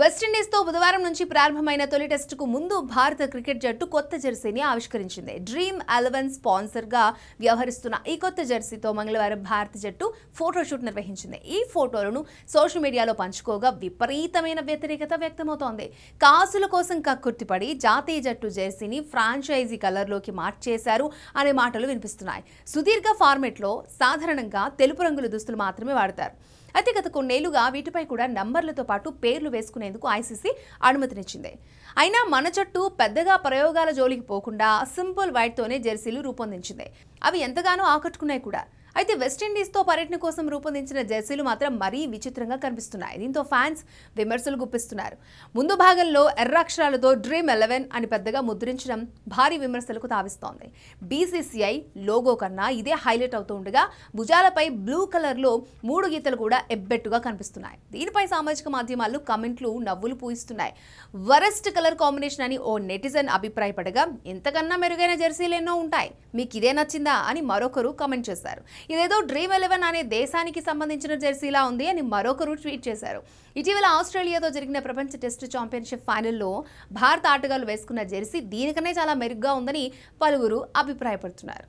వెస్టిండీస్తో బుధవారం నుంచి ప్రారంభమైన తొలి టెస్టుకు ముందు భారత క్రికెట్ జట్టు కొత్త జెర్సీని ఆవిష్కరించింది డ్రీమ్ అలెవెన్ స్పాన్సర్గా వ్యవహరిస్తున్న ఈ కొత్త జెర్సీతో మంగళవారం భారత జట్టు ఫోటోషూట్ నిర్వహించింది ఈ ఫోటోలను సోషల్ మీడియాలో పంచుకోగా విపరీతమైన వ్యతిరేకత వ్యక్తమవుతోంది కాసుల కోసం కక్కుర్తిపడి జాతీయ జట్టు జెర్సీని ఫ్రాంచైజీ కలర్లోకి మార్చేశారు అనే మాటలు వినిపిస్తున్నాయి సుదీర్ఘ ఫార్మెట్లో సాధారణంగా తెలుపు రంగుల దుస్తులు మాత్రమే వాడతారు అయితే గత కొన్నేళ్లుగా వీటిపై కూడా నంబర్లతో పాటు పేర్లు వేసుకునేందుకు ఐసీసీ అనుమతినిచ్చింది అయినా మన జట్టు పెద్దగా ప్రయోగాల జోలికి పోకుండా సింపుల్ వైట్తోనే జెర్సీలు రూపొందించింది అవి ఎంతగానో ఆకట్టుకున్నాయి కూడా అయితే వెస్టిండీస్తో పర్యటన కోసం రూపొందించిన జెర్సీలు మాత్రం మరీ విచిత్రంగా కనిపిస్తున్నాయి దీంతో ఫ్యాన్స్ విమర్శలు గుప్పిస్తున్నారు ముందు భాగంలో ఎర్ర అక్షరాలతో డ్రీమ్ ఎలెవెన్ అని పెద్దగా ముద్రించడం భారీ విమర్శలకు తావిస్తోంది బీసీసీఐ లోగో కన్నా ఇదే హైలైట్ అవుతూ ఉండగా భుజాలపై బ్లూ కలర్లో మూడు గీతలు కూడా ఎబ్బెట్టుగా కనిపిస్తున్నాయి దీనిపై సామాజిక మాధ్యమాలు కమెంట్లు నవ్వులు పూయిస్తున్నాయి వరెస్ట్ కలర్ కాంబినేషన్ అని ఓ నెటిజన్ అభిప్రాయపడగా ఇంతకన్నా మెరుగైన జెర్సీలు ఎన్నో ఉంటాయి మీకు ఇదే నచ్చిందా అని మరొకరు కమెంట్ చేశారు ఇదేదో డ్రీమ్ ఎలెవెన్ అనే దేశానికి సంబంధించిన జెర్సీలా ఉంది అని మరొకరు ట్వీట్ చేశారు ఇటీవల ఆస్ట్రేలియాతో జరిగిన ప్రపంచ టెస్ట్ ఛాంపియన్షిప్ ఫైనల్లో భారత ఆటగాళ్లు వేసుకున్న జెర్సీ దీనికనే చాలా మెరుగ్గా ఉందని పలువురు అభిప్రాయపడుతున్నారు